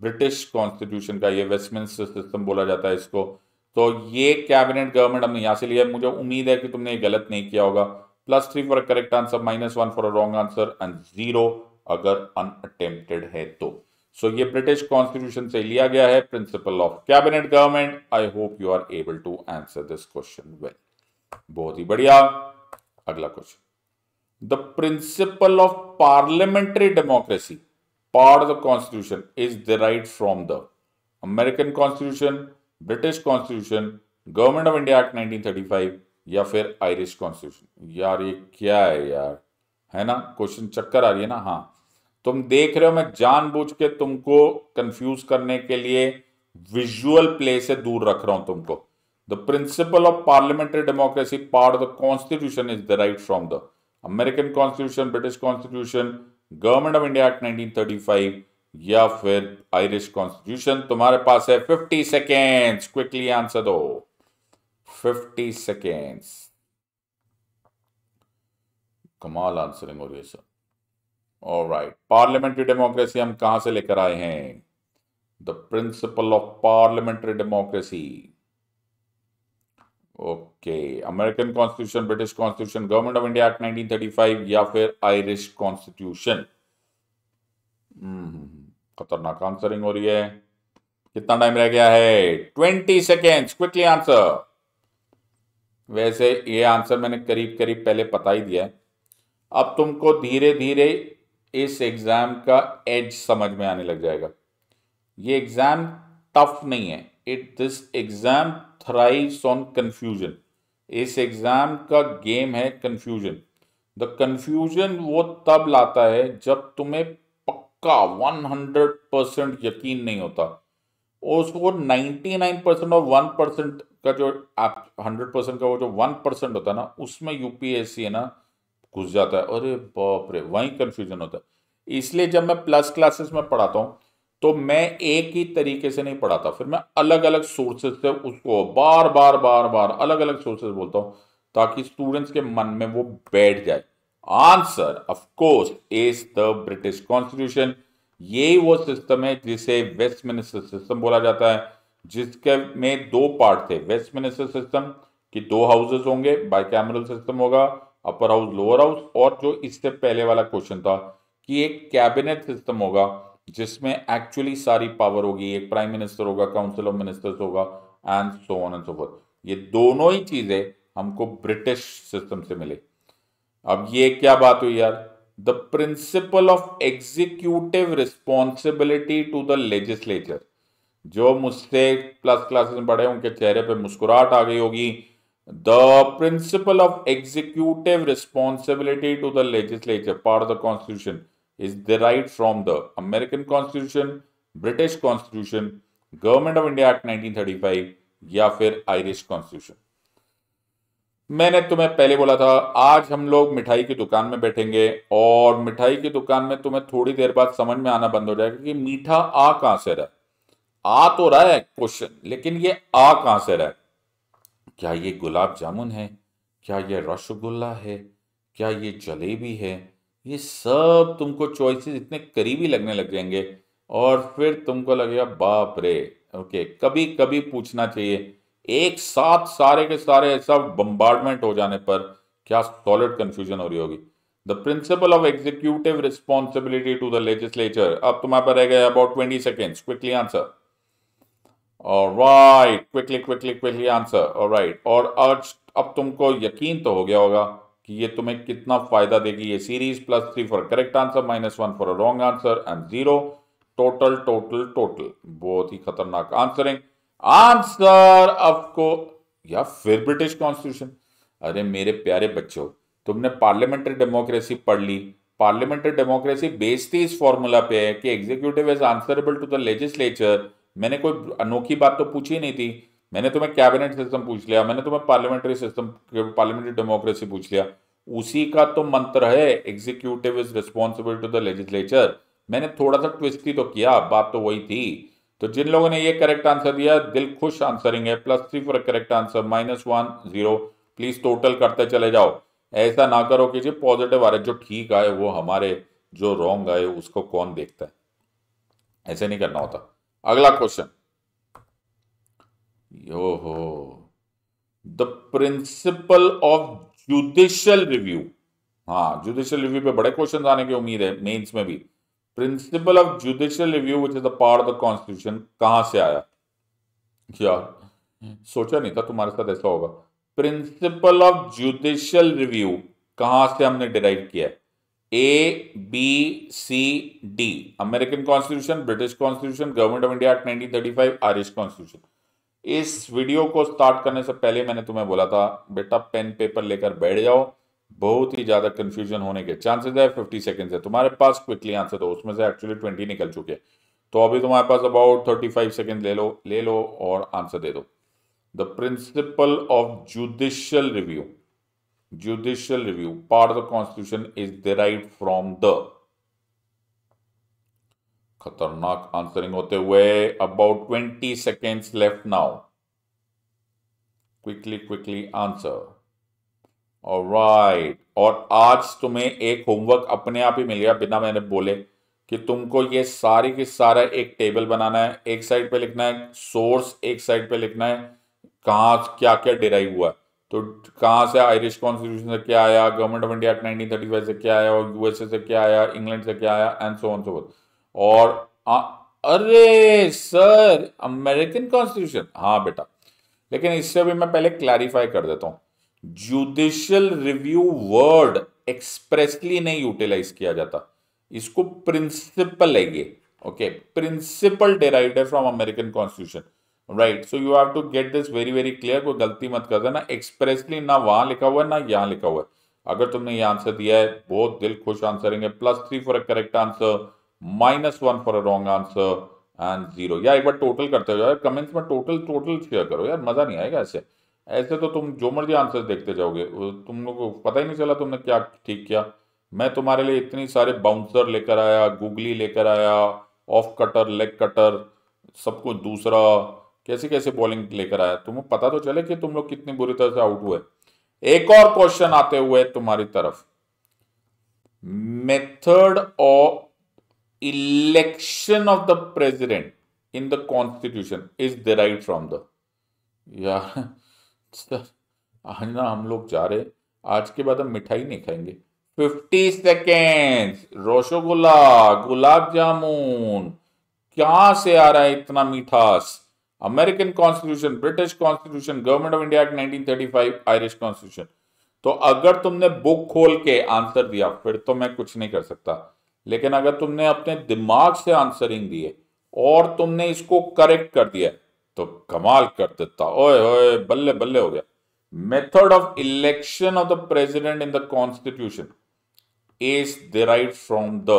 ब्रिटिश कॉन्स्टिट्यूशन का ये वेस्टमिंस्टर सिस्टम बोला जाता है इसको तो ये कैबिनेट गवर्नमेंट हमने यहाँ से लिया मुझे उम्मीद है कि तुमने गलत नहीं किया होगा plus three for correct answer minus one for wrong answer and zero अगर अनअटेम्प्टेड है तो सो so, ये ब्रिटिश कॉन्स्टिट्यूशन से लिया गया है principle of cabinet government I hope you are able to answer this question well बहुत ही बढ़िया अगला question the principle of parliamentary democracy, part of the constitution, is derived from the American Constitution, British Constitution, government of India act 1935 या फिर Irish constitution यार ये क्या है यार है ना क्वेश्चन चक्कर आ रही है ना हाँ तुम देख रहे हो मैं जानबूझ के तुमको कंफ्यूज करने के लिए विजुअल प्ले से दूर रख रहा हूं तुमको the principle of parliamentary democracy part of the constitution is the right from the American constitution British constitution government of India act 1935 या फिर आयरिश कॉन्स्टिट्यूशन तुम्हारे पास है 50 सेकेंड्स क्विकली आंसर दो 50 सेकेंड्स कमाल आंसरिंग हो रही है सर और राइट पार्लियामेंट्री डेमोक्रेसी हम कहां से लेकर आए हैं the principle of parliamentary democracy okay American constitution British constitution government of India act 1935 या फिर आयरिश कॉन्स्टिट्यूशन हम्म, खतरनाक आंसरिंग हो रही है कितना टाइम रह गया है ट्वेंटी सेकेंड क्विकली आंसर वैसे ये आंसर मैंने करीब करीब पहले पता ही दिया है अब तुमको धीरे धीरे इस एग्ज़ाम का एज समझ में आने लग जाएगा ये एग्ज़ाम टफ नहीं है it this exam thrives on confusion इस एग्ज़ाम का गेम है कन्फ्यूजन द कन्फ्यूजन वो तब लाता है जब तुम्हें पक्का वन हंड्रेड परसेंट यकीन नहीं होता उसको नाइन्टी नाइन परसेंट और वन परसेंट का जो आप हंड्रेड परसेंट का वो जो वन परसेंट होता है ना उसमें यूपीएससी है ना घुस जाता है अरे बाप रे वहीं कन्फ्यूजन होता है इसलिए जब मैं प्लस क्लासेस में पढ़ाता हूँ तो मैं एक ही तरीके से नहीं पढ़ाता फिर मैं अलग अलग सोर्सेज से उसको बार बार बार बार अलग अलग सोर्सेज बोलता हूं ताकि स्टूडेंट्स के मन में वो बैठ जाए answer of course is the British constitution यही वो सिस्टम है जिसे वेस्ट मिनिस्टर सिस्टम बोला जाता है जिसके में दो पार्ट थे वेस्ट मिनिस्टर सिस्टम कि दो हाउसेस होंगे बाइकैमरल सिस्टम होगा अपर हाउस लोअर हाउस और जो इससे पहले वाला क्वेश्चन था कि एक कैबिनेट सिस्टम होगा जिसमें एक्चुअली सारी पावर होगी एक प्राइम मिनिस्टर होगा काउंसिल ऑफ मिनिस्टर्स होगा and so on and so forth ये दोनों ही चीज़ें हमको ब्रिटिश सिस्टम से मिले अब ये क्या बात हुई यार the principle of executive responsibility to the legislature जो मुझसे प्लस क्लासेस में पढ़े उनके चेहरे पे मुस्कुराहट आ गई होगी the principle of executive responsibility to the legislature part of the constitution is derived from the American Constitution, British Constitution, government of India act 1935 या फिर आयरिश कॉन्स्टिट्यूशन मैंने तुम्हें पहले बोला था आज हम लोग मिठाई की दुकान में बैठेंगे और मिठाई की दुकान में तुम्हें थोड़ी देर बाद समझ में आना बंद हो जाएगा कि मीठा आ कहां से रहा आ तो रहा है क्वेश्चन लेकिन ये आ कहां से रहा है क्या ये गुलाब जामुन है क्या ये रसगुल्ला है क्या ये जलेबी है ये सब तुमको चॉइसेस इतने करीबी लगने लग जाएंगे और फिर तुमको लगेगा बाप रे ओके कभी कभी पूछना चाहिए एक साथ सारे के सारे ऐसा बम्बार्डमेंट हो जाने पर क्या सॉलिड कंफ्यूजन हो रही होगी the principle of executive responsibility to the legislature अब तुम्हारे पर रह गया about twenty seconds quickly answer और write quickly quickly quickly answer और राइट और आज अब तुमको यकीन तो हो गया होगा कि ये तुम्हें कितना फ़ायदा देगी ये series plus three for correct answer minus one for wrong answer and zero total total total बहुत ही खतरनाक आंसरिंग आंसर आपको या फिर ब्रिटिश कॉन्स्टिट्यूशन अरे मेरे प्यारे बच्चों तुमने पार्लियामेंट्री डेमोक्रेसी पढ़ ली पार्लियामेंट्री डेमोक्रेसी बेचती इस फॉर्मूला पे है कि executive is answerable to the legislature मैंने कोई अनोखी बात तो पूछी नहीं थी मैंने तुम्हें कैबिनेट सिस्टम पूछ लिया मैंने तुम्हें पार्लियामेंट्री सिस्टम पार्लियामेंट्री डेमोक्रेसी पूछ लिया उसी का तो मंत्र है executive is responsible to the legislature मैंने थोड़ा सा ट्विस्ट ही तो किया बात तो वही थी तो जिन लोगों ने ये करेक्ट आंसर दिया दिल खुश आंसरिंग है plus three for correct answer minus one zero please total करते चले जाओ ऐसा ना करो कि जी पॉजिटिव आ रहे जो ठीक आए वो हमारे जो रॉन्ग आए उसको कौन देखता है ऐसे नहीं करना होता अगला क्वेश्चन हो the principle of judicial review हाँ जुडिशियल रिव्यू पे बड़े क्वेश्चन आने की उम्मीद है मेंस में भी principle of judicial review which is the part of the constitution कहां से आया क्या सोचा नहीं था तुम्हारे साथ ऐसा होगा प्रिंसिपल ऑफ जुडिशियल रिव्यू कहां से हमने डिराइव किया है A B C D American constitution British constitution government of India act 1935 Irish constitution इस वीडियो को स्टार्ट करने से पहले मैंने तुम्हें बोला था बेटा पेन पेपर लेकर बैठ जाओ बहुत ही ज्यादा कंफ्यूजन होने के चांसेस है फिफ्टी सेकेंड है तुम्हारे पास क्विकली आंसर दो उसमें से एक्चुअली ट्वेंटी निकल चुके हैं तो अभी तुम्हारे पास अबाउट थर्टी फाइव सेकेंड ले लो ले लो और आंसर दे दो the principle of judicial review judicial review part of the constitution is derive from the खतरनाक आंसरिंग होते हुए about twenty seconds left now quickly quickly answer और राइट और आज तुम्हें एक होमवर्क अपने आप ही मिल गया बिना मैंने बोले कि तुमको ये सारी की सारा एक टेबल बनाना है एक साइड पे लिखना है सोर्स एक साइड पे लिखना है कहाँ क्या क्या डिराइव हुआ है तो कहाँ से आयरिश कॉन्स्टिट्यूशन से क्या आया Government of India act nineteen thirty five से क्या आया और यूएसए से क्या आया इंग्लैंड से क्या आया and so on so forth और आ, अरे सर अमेरिकन कॉन्स्टिट्यूशन हाँ बेटा लेकिन इससे भी मैं पहले क्लैरिफाई कर देता हूं जुडिशियल रिव्यू वर्ड एक्सप्रेसली नहीं यूटिलाइज किया जाता इसको प्रिंसिपल है ये ओके प्रिंसिपल डेराइव है from American constitution right so you have to get this very very clear कोई गलती मत कर देना एक्सप्रेसली ना वहां लिखा हुआ है ना यहाँ लिखा हुआ है अगर तुमने ये आंसर दिया है बहुत दिल खुश answer plus three for a correct answer minus one for a wrong answer and zero या एक बार टोटल करते जाओ यार कमेंट्स में टोटल टोटल शेयर करो यार मज़ा नहीं आएगा ऐसे ऐसे तो तुम जो मर्जी आंसर देखते जाओगे तुम लोग को पता ही नहीं चला तुमने क्या ठीक किया मैं तुम्हारे लिए इतनी सारे बाउंसर लेकर आया गूगली लेकर आया ऑफ कटर लेग कटर सब कुछ दूसरा कैसे कैसे बॉलिंग लेकर आया तुम्हें पता तो चले कि तुम लोग कितनी बुरी तरह से आउट हुए एक और क्वेश्चन आते हुए तुम्हारी तरफ method of election of the president in the constitution is derive from the ना हम लोग जा रहे आज के बाद हम मिठाई नहीं खाएंगे फिफ्टी सेकेंड रसगुल्ला गुलाब जामुन क्या से आ रहा है इतना मिठास American constitution British constitution government of India act 1935 Irish constitution तो अगर तुमने बुक खोल के आंसर दिया फिर तो मैं कुछ नहीं कर सकता लेकिन अगर तुमने अपने दिमाग से आंसरिंग दी है और तुमने इसको करेक्ट कर दिया तो कमाल कर देता ओए ओए बल्ले बल्ले हो गया method of election of the president in the constitution is derive from the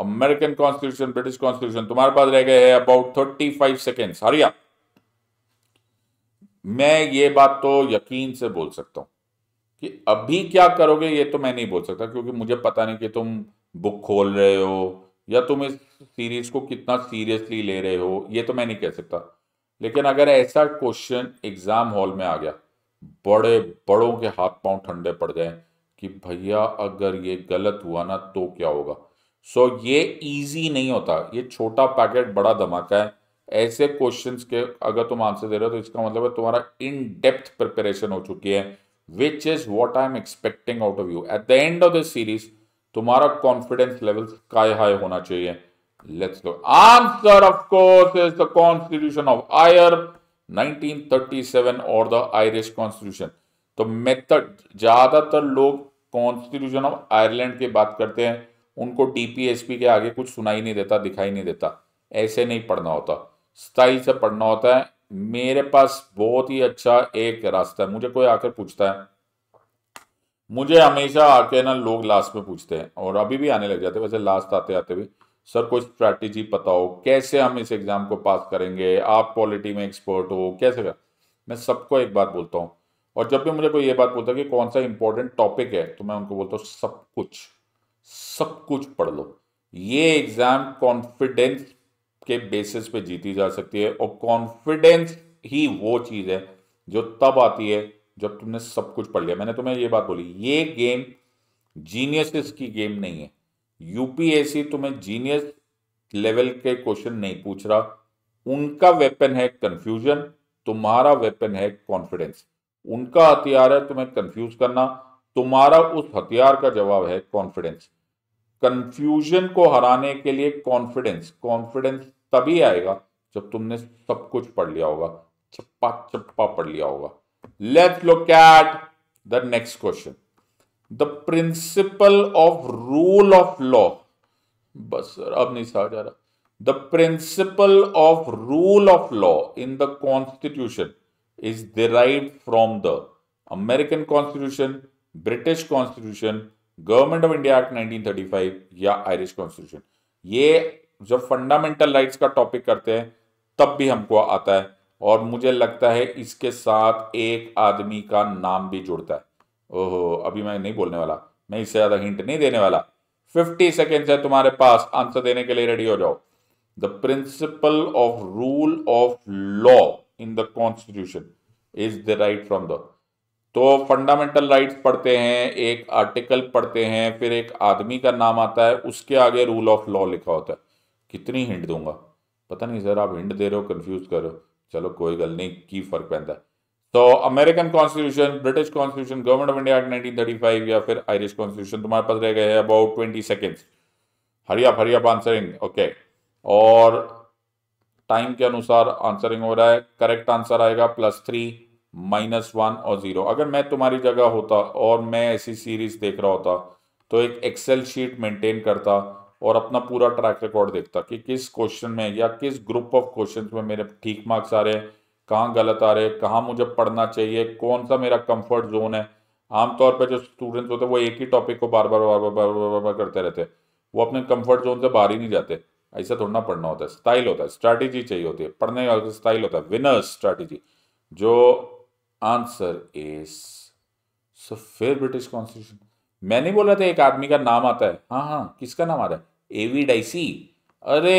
American constitution British constitution तुम्हारे पास रह गए हैं अबाउट थर्टी फाइव सेकेंड हरिया मैं ये बात तो यकीन से बोल सकता हूं कि अभी क्या करोगे ये तो मैं नहीं बोल सकता क्योंकि मुझे पता नहीं कि तुम बुक खोल रहे हो या तुम इस सीरीज को कितना सीरियसली ले रहे हो ये तो मैं नहीं कह सकता लेकिन अगर ऐसा क्वेश्चन एग्जाम हॉल में आ गया बड़े बड़ों के हाथ पांव ठंडे पड़ जाए कि भैया अगर ये गलत हुआ ना तो क्या होगा सो so, ये इजी नहीं होता ये छोटा पैकेट बड़ा धमाका है ऐसे क्वेश्चंस के अगर तुम आंसर दे रहे हो तो इसका मतलब है तुम्हारा इन डेप्थ प्रिपरेशन हो चुकी है which is what I am expecting out of you at the end of this series तुम्हारा कॉन्फिडेंस लेवल काय हाई होना चाहिए let's go answer of course is the constitution of Eire 1937 और the Irish constitution तो method ज्यादातर लोग constitution of Ireland की बात करते हैं उनको डीपीएसपी के आगे कुछ सुनाई नहीं देता दिखाई नहीं देता ऐसे नहीं पढ़ना होता स्टाइल से पढ़ना होता है मेरे पास बहुत ही अच्छा एक रास्ता है मुझे कोई आकर पूछता है मुझे हमेशा आके ना लोग लास्ट में पूछते हैं और अभी भी आने लग जाते हैं वैसे लास्ट आते आते भी सर कोई स्ट्रैटेजी पता हो कैसे हम इस एग्ज़ाम को पास करेंगे आप पॉलिटी में एक्सपर्ट हो कैसे कर मैं सबको एक बात बोलता हूँ और जब भी मुझे कोई ये बात बोलता है कि कौन सा इंपॉर्टेंट टॉपिक है तो मैं उनको बोलता हूँ सब कुछ सब कुछ पढ़ लो ये एग्ज़ाम कॉन्फिडेंस के बेसिस पे जीती जा सकती है और कॉन्फिडेंस ही वो चीज़ है जो तब आती है जब तुमने सब कुछ पढ़ लिया मैंने तुम्हें ये बात बोली ये गेम जीनियस की गेम नहीं है यूपीएससी तुम्हें जीनियस लेवल के क्वेश्चन नहीं पूछ रहा उनका वेपन है कंफ्यूजन तुम्हारा वेपन है कॉन्फिडेंस उनका हथियार है तुम्हें कंफ्यूज करना तुम्हारा उस हथियार का जवाब है कॉन्फिडेंस कंफ्यूजन को हराने के लिए कॉन्फिडेंस कॉन्फिडेंस तभी आएगा जब तुमने सब कुछ पढ़ लिया होगा चप्पा चप्पा पढ़ लिया होगा Let's look at the next question. The principle of rule of law. बस सर अब नहीं समझ आ रहा the principle of rule of law in the constitution is derive from the American constitution British constitution government of India act 1935 या Irish constitution ये जब fundamental rights का टॉपिक करते हैं तब भी हमको आता है और मुझे लगता है इसके साथ एक आदमी का नाम भी जुड़ता है ओहो अभी मैं नहीं बोलने वाला मैं इससे ज़्यादा हिंट नहीं देने वाला फिफ्टी सेकेंड्स है तुम्हारे पास आंसर देने के लिए रेडी हो जाओ the principle of rule of law in the constitution is the right from the तो फंडामेंटल राइट्स पढ़ते हैं एक आर्टिकल पढ़ते हैं फिर एक आदमी का नाम आता है उसके आगे रूल ऑफ लॉ लिखा होता है कितनी हिंट दूंगा पता नहीं सर आप हिंट दे रहे हो कंफ्यूज कर रहे हो ਚਲੋ ਕੋਈ ਗੱਲ ਨਹੀਂ ਕੀ ਫਰਕ ਪੈਂਦਾ so American constitution British constitution Government of India Act 1935 या फिर आयरिश कॉन्स्टिट्यूशन तुम्हारे पास रह गए हैं अबाउट ट्वेंटी सेकेंड्स हरी आप आंसरिंग ओके और टाइम के अनुसार आंसरिंग हो रहा है करेक्ट आंसर आएगा प्लस थ्री माइनस वन और जीरो अगर मैं तुम्हारी जगह होता और मैं ऐसी सीरीज देख रहा होता तो एक एक्सेल शीट मेंटेन करता और अपना पूरा ट्रैक रिकॉर्ड देखता कि किस क्वेश्चन में या किस ग्रुप ऑफ क्वेश्चन में मेरे ठीक मार्क्स आ रहे हैं कहाँ गलत आ रहे हैं कहाँ मुझे पढ़ना चाहिए कौन सा मेरा कंफर्ट जोन है आमतौर पर जो स्टूडेंट्स होते हैं वो एक ही टॉपिक को बार बार बार बार बार बार बार, करते रहते हैं वो अपने कम्फर्ट जोन से बाहर ही नहीं जाते ऐसा थोड़ा ना पढ़ना होता है स्टाइल होता है स्ट्रैटेजी चाहिए होती है पढ़ने का स्टाइल होता है विनर्स स्ट्रैटेजी जो आंसर इज सो फिर ब्रिटिश कॉन्स्टिट्यूशन मैं नहीं बोल रहा था एक आदमी का नाम आता है हाँ हाँ किसका नाम आ रहा है एवी डाइसी अरे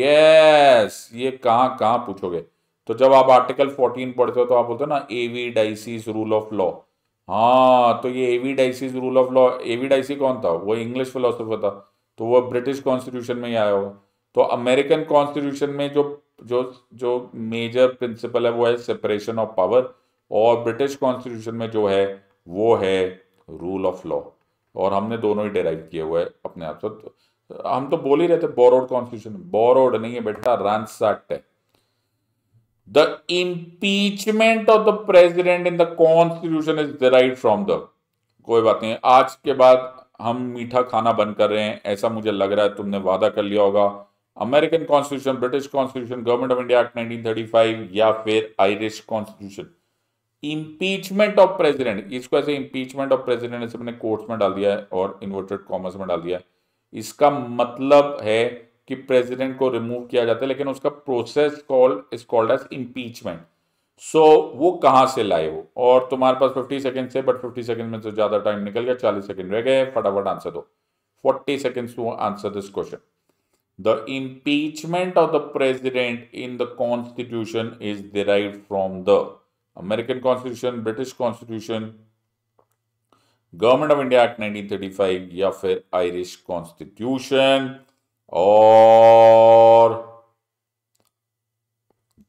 यस ये कहाँ कहाँ पूछोगे तो जब आप आर्टिकल 14 पढ़ते हो तो आप बोलते हो ना A V Dicey rule of law हाँ तो ये A V Dicey rule of law A V Dicey कौन था वो इंग्लिश फिलोसोफर था तो वो ब्रिटिश कॉन्स्टिट्यूशन में ही आया होगा तो अमेरिकन कॉन्स्टिट्यूशन में जो जो जो मेजर प्रिंसिपल है वो है सेपरेशन ऑफ पावर और ब्रिटिश कॉन्स्टिट्यूशन में जो है वो है रूल ऑफ लॉ और हमने दोनों ही डेराइव किए हुए अपने आप से हम तो बोल ही रहे थे बोरोड कॉन्स्टिट्यूशन बोरोड नहीं है बेटा रानसाट है the impeachment of the president in the constitution is derive from the कोई बात नहीं आज के बाद हम मीठा खाना बंद कर रहे हैं ऐसा मुझे लग रहा है तुमने वादा कर लिया होगा American constitution British constitution government of India act 1935 या फिर Irish constitution impeachment of president इसको ऐसे इम्पीचमेंट ऑफ प्रेसिडेंट ऐसे मैंने कोर्ट्स में डाल दिया है और इन्वर्टेड कॉमर्स में डाल दिया है इसका मतलब है कि प्रेसिडेंट को रिमूव किया जाता है लेकिन उसका process called is called as impeachment so वो कहाँ से लाए हो और तुम्हारे पास फिफ्टी सेकेंड से बट फिफ्टी सेकेंड में तो ज़्यादा टाइम निकल गया चालीस सेकेंड रह गए फटाफट आंसर दो forty seconds to answer this question the impeachment of the president in the constitution is derived from the american constitution british constitution government of India act 1935 या फिर आयरिश कॉन्स्टिट्यूशन और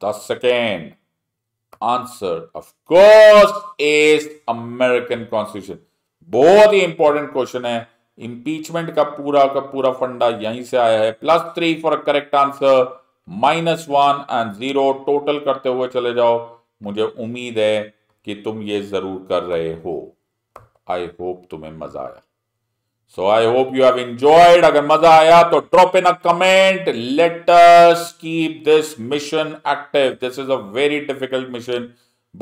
दस second answer of course is American constitution बहुत ही important question है impeachment का पूरा का पूरा फंडा यहीं से आया है plus three for correct answer minus one and zero total करते हुए चले जाओ मुझे उम्मीद है कि तुम ये जरूर कर रहे हो आई होप तुम्हें मजा आया so I hope you have enjoyed अगर मजा आया तो drop in a comment let us keep this mission active this is a very difficult mission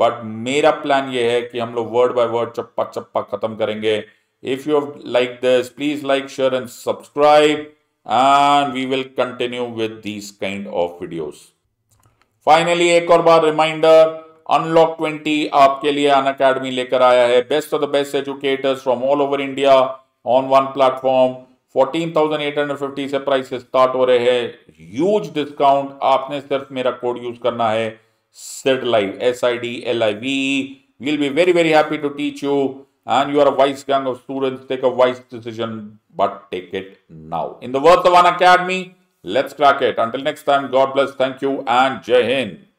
but मेरा प्लान ये है कि हम लोग वर्ड बाय वर्ड चप्पा चप्पा खत्म करेंगे if you like this please like share and subscribe and we will continue with these kind of videos finally एक और बार रिमाइंडर अनलॉक ट्वेंटी आपके लिए अन अकेडमी लेकर आया है best of the best educators from all over India on one platform fourteen thousand eight hundred fifty से price start हो रहे हैं ह्यूज डिस्काउंट आपने सिर्फ मेरा कोड यूज करना है set live S I D L I we will be very very happy to teach you and you are wise gang of students take a wise decision but take it now in the world of Unacademy let's crack it until next time God bless thank you and Jai Hind